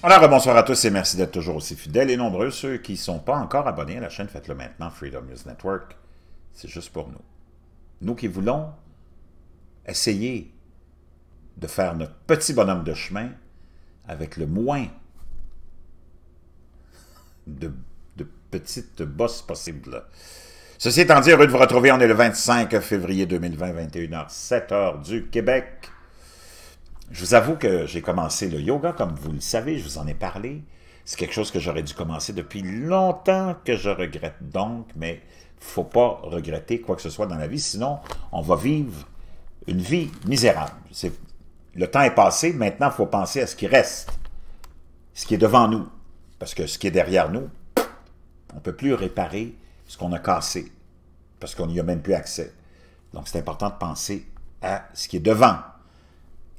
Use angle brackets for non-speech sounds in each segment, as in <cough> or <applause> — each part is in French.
Alors, bonsoir à tous et merci d'être toujours aussi fidèles et nombreux. Ceux qui ne sont pas encore abonnés à la chaîne, faites-le maintenant, Freedom News Network. C'est juste pour nous. Nous qui voulons essayer de faire notre petit bonhomme de chemin avec le moins de, petites bosses possibles. Ceci étant dit, heureux de vous retrouver. On est le 25 février 2020, 21h, 7h du Québec. Je vous avoue que j'ai commencé le yoga, comme vous le savez, je vous en ai parlé. C'est quelque chose que j'aurais dû commencer depuis longtemps que je regrette donc, mais il ne faut pas regretter quoi que ce soit dans la vie, sinon on va vivre une vie misérable. Le temps est passé, maintenant il faut penser à ce qui reste, ce qui est devant nous, parce que ce qui est derrière nous, on ne peut plus réparer ce qu'on a cassé, parce qu'on n'y a même plus accès. Donc c'est important de penser à ce qui est devant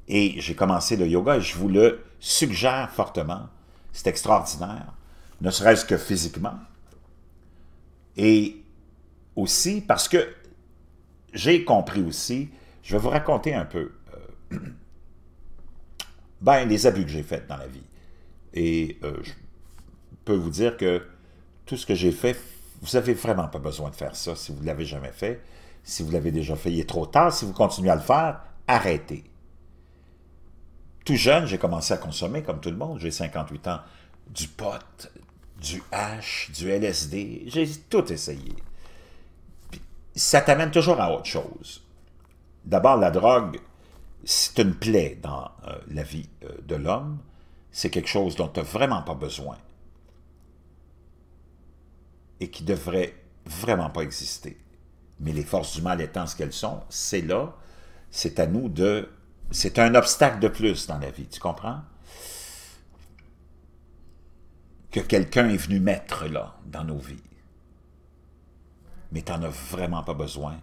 et j'ai commencé le yoga et je vous le suggère fortement. C'est extraordinaire, ne serait-ce que physiquement. Et aussi parce que j'ai compris aussi, je vais vous raconter un peu, euh, <clears throat> ben, les abus que j'ai faits dans la vie. Et euh, je peux vous dire que tout ce que j'ai fait, vous n'avez vraiment pas besoin de faire ça si vous ne l'avez jamais fait. Si vous l'avez déjà fait, il est trop tard. Si vous continuez à le faire, arrêtez. Tout jeune, j'ai commencé à consommer, comme tout le monde. J'ai 58 ans. Du pot, du H, du LSD. J'ai tout essayé. ça t'amène toujours à autre chose. D'abord, la drogue, c'est une plaie dans euh, la vie euh, de l'homme. C'est quelque chose dont tu n'as vraiment pas besoin et qui devrait vraiment pas exister. Mais les forces du mal étant ce qu'elles sont, c'est là, c'est à nous de c'est un obstacle de plus dans la vie, tu comprends? Que quelqu'un est venu mettre là, dans nos vies. Mais t'en as vraiment pas besoin.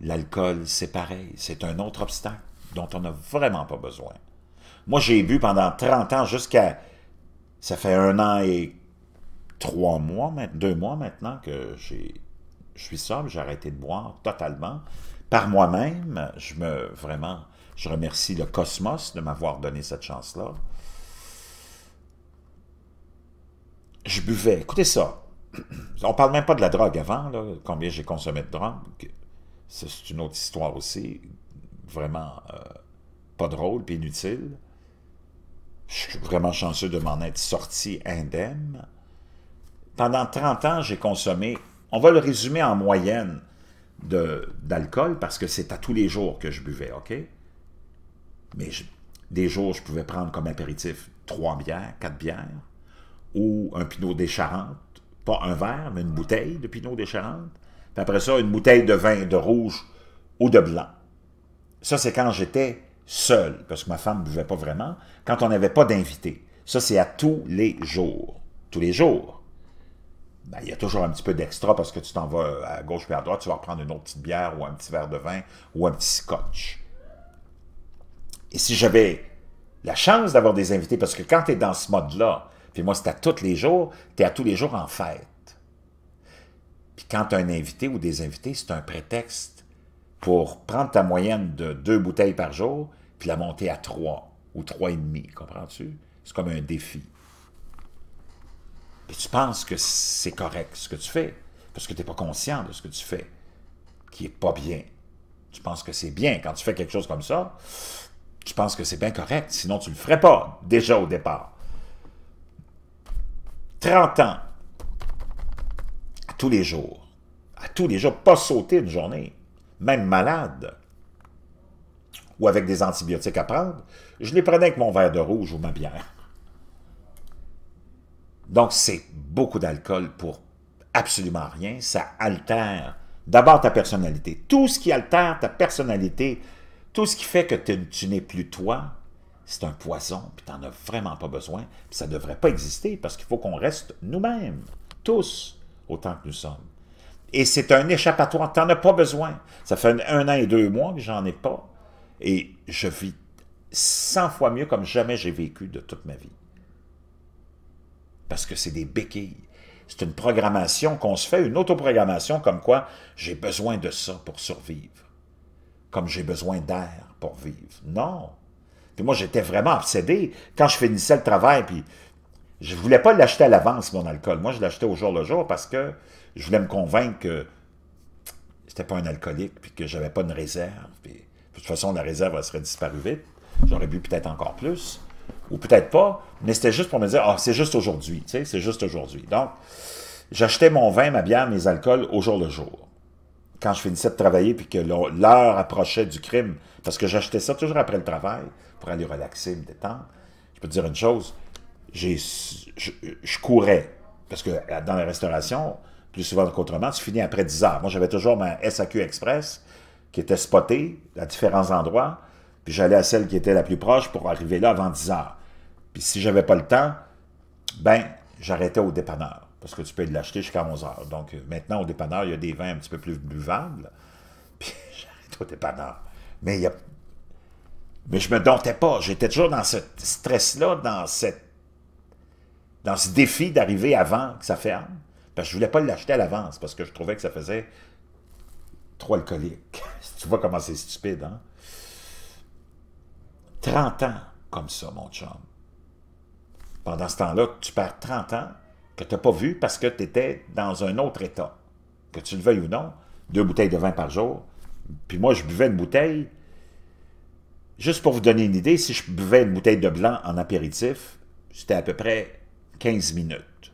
L'alcool, c'est pareil. C'est un autre obstacle dont on n'a vraiment pas besoin. Moi, j'ai bu pendant 30 ans jusqu'à... Ça fait un an et trois mois, deux mois maintenant que je suis sobre, j'ai arrêté de boire totalement par moi-même, je me vraiment, je remercie le cosmos de m'avoir donné cette chance-là. Je buvais, écoutez ça, <clears throat> on parle même pas de la drogue avant, combien j'ai consommé de drogue, c'est une autre histoire aussi, vraiment euh, pas drôle puis inutile. Je suis vraiment chanceux de m'en être sorti indemne. Pendant 30 ans, j'ai consommé, on va le résumer en moyenne, d'alcool parce que c'est à tous les jours que je buvais, OK? Mais des jours, je pouvais prendre comme apéritif trois bières, quatre bières, ou un Pinot des pas un verre, mais une bouteille de Pinot des Charentes, puis après ça, une bouteille de vin de rouge ou de blanc. Ça, c'est quand j'étais seul, parce que ma femme ne buvait pas vraiment, quand on n'avait pas d'invité. Ça, c'est à tous les jours. Tous les jours. Ben, il y a toujours un petit peu d'extra parce que tu t'en vas euh, à gauche puis à droite, tu vas reprendre une autre petite bière ou un petit verre de vin ou un petit scotch. Et si j'avais la chance d'avoir des invités, parce que quand tu es dans ce mode-là, puis moi c'est à tous les jours, tu es à tous les jours en fête. Puis quand tu as un invité ou des invités, c'est un prétexte pour prendre ta moyenne de deux bouteilles par jour, puis la monter à trois ou trois et demi, comprends-tu? C'est comme un défi. Et tu penses que c'est correct ce que tu fais, parce que tu n'es pas conscient de ce que tu fais, qui est pas bien. Tu penses que c'est bien quand tu fais quelque chose comme ça. Tu penses que c'est bien correct, sinon tu ne le ferais pas déjà au départ. 30 ans, à tous les jours, à tous les jours, pas sauter une journée, même malade, ou avec des antibiotiques à prendre, je les prenais avec mon verre de rouge ou ma bière. Donc, c'est beaucoup d'alcool pour absolument rien. Ça altère d'abord ta personnalité. Tout ce qui altère ta personnalité, tout ce qui fait que tu n'es plus toi, c'est un poison, puis tu n'en as vraiment pas besoin, ça ne devrait pas exister, parce qu'il faut qu'on reste nous-mêmes, tous, autant que nous sommes. Et c'est un échappatoire, tu n'en as pas besoin. Ça fait un, an et deux mois que j'en ai pas, et je vis 100 fois mieux comme jamais j'ai vécu de toute ma vie parce que c'est des béquilles. C'est une programmation qu'on se fait, une autoprogrammation comme quoi j'ai besoin de ça pour survivre, comme j'ai besoin d'air pour vivre. Non. Puis moi, j'étais vraiment obsédé quand je finissais le travail, puis je voulais pas l'acheter à l'avance, mon alcool. Moi, je l'achetais au jour le jour parce que je voulais me convaincre que c'était pas un alcoolique, puis que j'avais pas de réserve. Puis, de toute façon, la réserve, elle serait disparue vite. J'aurais bu peut-être encore plus ou peut-être pas, mais c'était juste pour me dire, ah, c'est juste aujourd'hui, tu sais, c'est juste aujourd'hui. Donc, j'achetais mon vin, ma bière, mes alcools au jour le jour. Quand je finissais de travailler, puis que l'heure approchait du crime, parce que j'achetais ça toujours après le travail, pour aller relaxer, me détendre, je peux te dire une chose, je, je courais, parce que euh, dans la restauration, plus souvent qu'autrement, tu finis après 10 heures. Moi, j'avais toujours ma SAQ Express, qui était spotée à différents endroits, puis j'allais à celle qui était la plus proche pour arriver là avant 10 heures. Puis si j'avais pas le temps, ben, j'arrêtais au dépanneur. Parce que tu peux l'acheter jusqu'à 11 heures. Donc euh, maintenant, au dépanneur, il y a des vins un petit peu plus buvables. <laughs> Puis j'arrête au dépanneur. Mais il ne Mais je me domptais pas. J'étais toujours dans ce stress-là, dans cette dans ce défi d'arriver avant que ça ferme. Parce que je voulais pas l'acheter à l'avance, parce que je trouvais que ça faisait trop alcoolique. <laughs> tu vois comment c'est stupide, hein? 30 ans comme ça, mon chum. Pendant ce temps-là, tu perds 30 ans que tu n'as pas vu parce que tu étais dans un autre état. Que tu le veuilles ou non, deux bouteilles de vin par jour. Puis moi, je buvais une bouteille. Juste pour vous donner une idée, si je buvais une bouteille de blanc en apéritif, c'était à peu près 15 minutes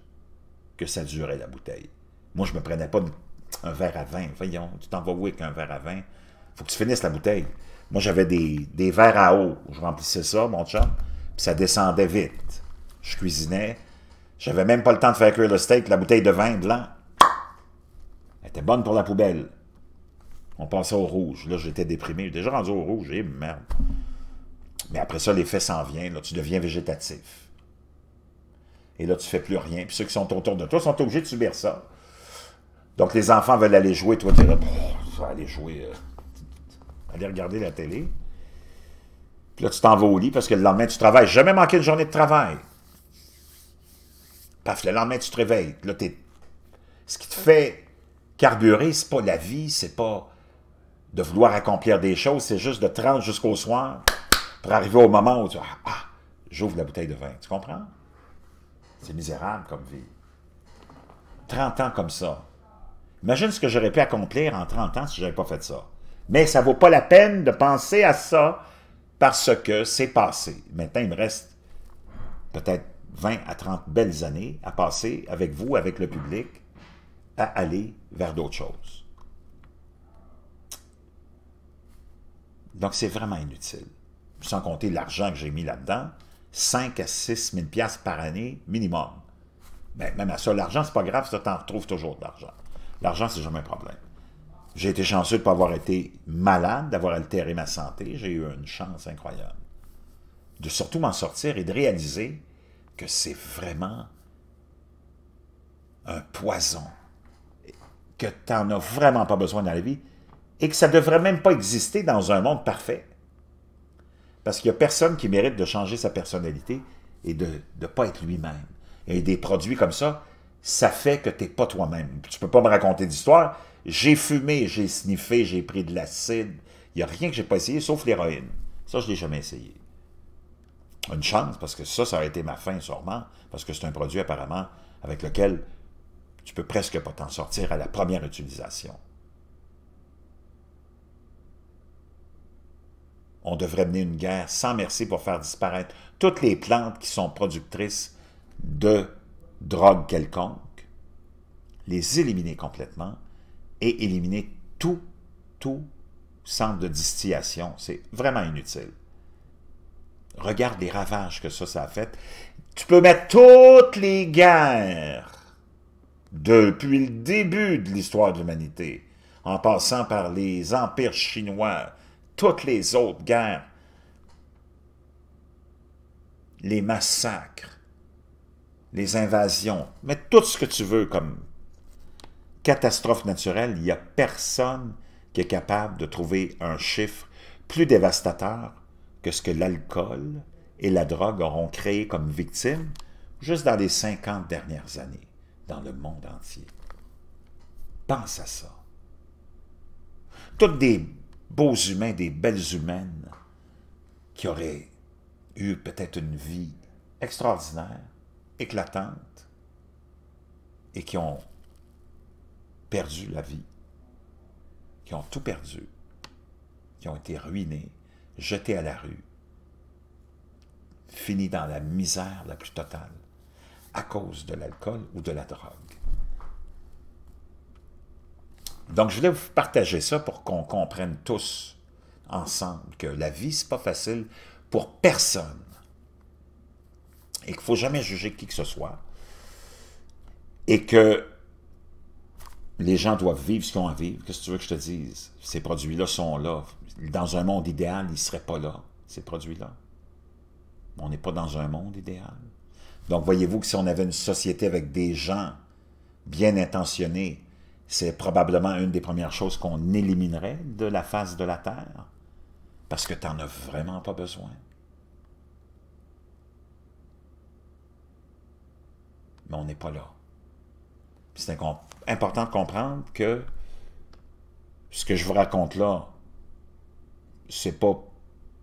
que ça durait la bouteille. Moi, je ne me prenais pas un verre à vin. Voyons, tu t'en vas où avec un verre à vin? faut que tu finisses la bouteille. Moi, j'avais des, des verres à eau. Je remplissais ça, mon chum, puis ça descendait vite. Je cuisinais. J'avais même pas le temps de faire cuire le steak. La bouteille de vin blanc Elle était bonne pour la poubelle. On passait au rouge. Là, j'étais déprimé. J'étais déjà rendu au rouge. Et eh, merde. Mais après ça, l'effet s'en vient. Là, tu deviens végétatif. Et là, tu fais plus rien. Puis ceux qui sont autour de toi sont obligés de subir ça. Donc, les enfants veulent aller jouer. Toi, tu es là, vas aller jouer, Allez euh, aller regarder la télé. Puis là, tu t'en vas au lit parce que le lendemain, tu travailles. Jamais manqué de journée de travail. Paf, le lendemain, tu te réveilles. Ce qui te fait carburer, c'est pas la vie, c'est pas de vouloir accomplir des choses, c'est juste de 30 jusqu'au soir pour arriver au moment où tu ah, ah j'ouvre la bouteille de vin. Tu comprends? C'est misérable comme vie. 30 ans comme ça. Imagine ce que j'aurais pu accomplir en 30 ans si je n'avais pas fait ça. Mais ça ne vaut pas la peine de penser à ça parce que c'est passé. Maintenant, il me reste peut-être 20 à 30 belles années à passer avec vous, avec le public, à aller vers d'autres choses. Donc, c'est vraiment inutile. Sans compter l'argent que j'ai mis là-dedans, 5 à 6 000 par année minimum. Mais ben, même à ça, l'argent, c'est pas grave, ça t'en retrouve toujours de l'argent. L'argent, c'est jamais un problème. J'ai été chanceux de ne pas avoir été malade, d'avoir altéré ma santé. J'ai eu une chance incroyable. De surtout m'en sortir et de réaliser que c'est vraiment un poison, que tu n'en as vraiment pas besoin dans la vie, et que ça ne devrait même pas exister dans un monde parfait. Parce qu'il n'y a personne qui mérite de changer sa personnalité et de ne pas être lui-même. Et des produits comme ça, ça fait que tu n'es pas toi-même. Tu ne peux pas me raconter d'histoire. J'ai fumé, j'ai sniffé, j'ai pris de l'acide. Il n'y a rien que j'ai pas essayé, sauf l'héroïne. Ça, je ne l'ai jamais essayé. Une chance, parce que ça, ça aurait été ma fin sûrement, parce que c'est un produit apparemment avec lequel tu peux presque pas t'en sortir à la première utilisation. On devrait mener une guerre sans merci pour faire disparaître toutes les plantes qui sont productrices de drogue quelconque, les éliminer complètement et éliminer tout, tout centre de distillation. C'est vraiment inutile. Regarde les ravages que ça, ça a fait. Tu peux mettre toutes les guerres depuis le début de l'histoire de l'humanité, en passant par les empires chinois, toutes les autres guerres, les massacres, les invasions, mais tout ce que tu veux comme catastrophe naturelle, il n'y a personne qui est capable de trouver un chiffre plus dévastateur que ce que l'alcool et la drogue auront créé comme victimes juste dans les 50 dernières années, dans le monde entier. Pense à ça. Toutes des beaux humains, des belles humaines, qui auraient eu peut-être une vie extraordinaire, éclatante, et qui ont perdu la vie, qui ont tout perdu, qui ont été ruinés, jeté à la rue, fini dans la misère la plus totale à cause de l'alcool ou de la drogue. Donc, je voulais vous partager ça pour qu'on comprenne tous ensemble que la vie, c'est pas facile pour personne et qu'il faut jamais juger qui que ce soit et que les gens doivent vivre ce qu'ils ont à vivre. Qu'est-ce que tu veux que je te dise? Ces produits-là sont là dans un monde idéal, ils ne seraient pas là, ces produits-là. On n'est pas dans un monde idéal. Donc, voyez-vous que si on avait une société avec des gens bien intentionnés, c'est probablement une des premières choses qu'on éliminerait de la face de la Terre, parce que tu n'en as vraiment pas besoin. Mais on n'est pas là. C'est important de comprendre que ce que je vous raconte là, c'est pas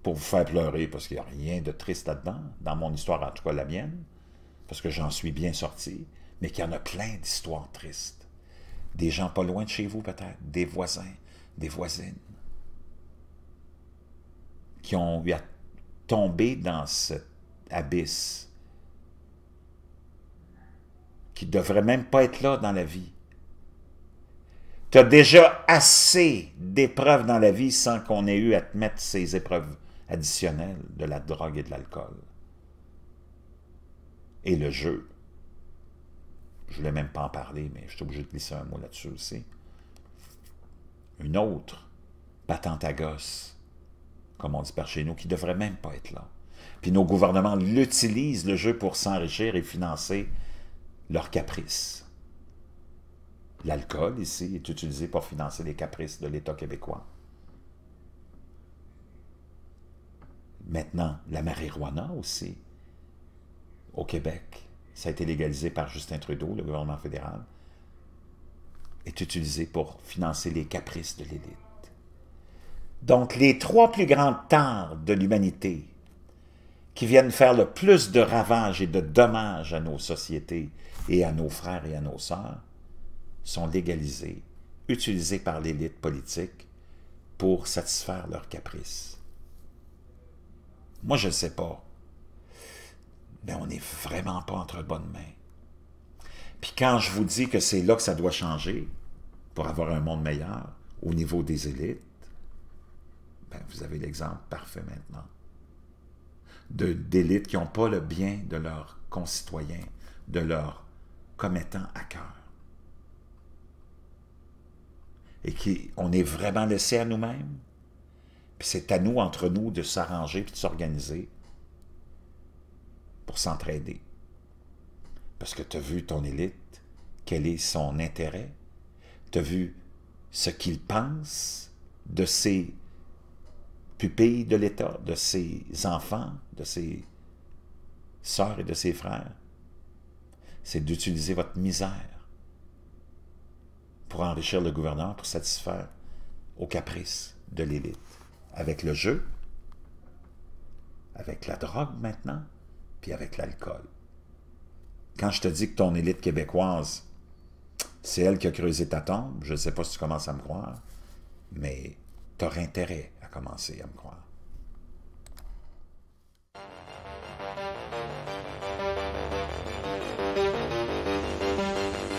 pour vous faire pleurer, parce qu'il n'y a rien de triste là-dedans, dans mon histoire, en tout cas la mienne, parce que j'en suis bien sorti, mais qu'il y en a plein d'histoires tristes. Des gens pas loin de chez vous, peut-être, des voisins, des voisines, qui ont eu à tomber dans cet abysse, qui ne devraient même pas être là dans la vie. Tu as déjà assez d'épreuves dans la vie sans qu'on ait eu à te mettre ces épreuves additionnelles de la drogue et de l'alcool. Et le jeu. Je ne voulais même pas en parler, mais je suis obligé de glisser un mot là-dessus aussi. Une autre patente à gosse, comme on dit par chez nous, qui ne devrait même pas être là. Puis nos gouvernements l'utilisent, le jeu, pour s'enrichir et financer leurs caprices. L'alcool, ici, est utilisé pour financer les caprices de l'État québécois. Maintenant, la marijuana aussi, au Québec, ça a été légalisé par Justin Trudeau, le gouvernement fédéral, est utilisé pour financer les caprices de l'élite. Donc, les trois plus grandes tares de l'humanité qui viennent faire le plus de ravages et de dommages à nos sociétés et à nos frères et à nos sœurs, sont légalisés, utilisés par l'élite politique pour satisfaire leurs caprices. Moi, je ne sais pas. Mais on n'est vraiment pas entre bonnes mains. Puis quand je vous dis que c'est là que ça doit changer pour avoir un monde meilleur au niveau des élites, ben, vous avez l'exemple parfait maintenant. D'élites qui n'ont pas le bien de leurs concitoyens, de leurs commettants à cœur et qu'on est vraiment laissé à nous-mêmes. Puis c'est à nous, entre nous, de s'arranger puis de s'organiser pour s'entraider. Parce que tu as vu ton élite, quel est son intérêt, tu as vu ce qu'il pense de ses pupilles de l'État, de ses enfants, de ses sœurs et de ses frères. C'est d'utiliser votre misère pour enrichir le gouverneur, pour satisfaire aux caprices de l'élite. Avec le jeu, avec la drogue maintenant, puis avec l'alcool. Quand je te dis que ton élite québécoise, c'est elle qui a creusé ta tombe, je ne sais pas si tu commences à me croire, mais tu intérêt à commencer à me croire.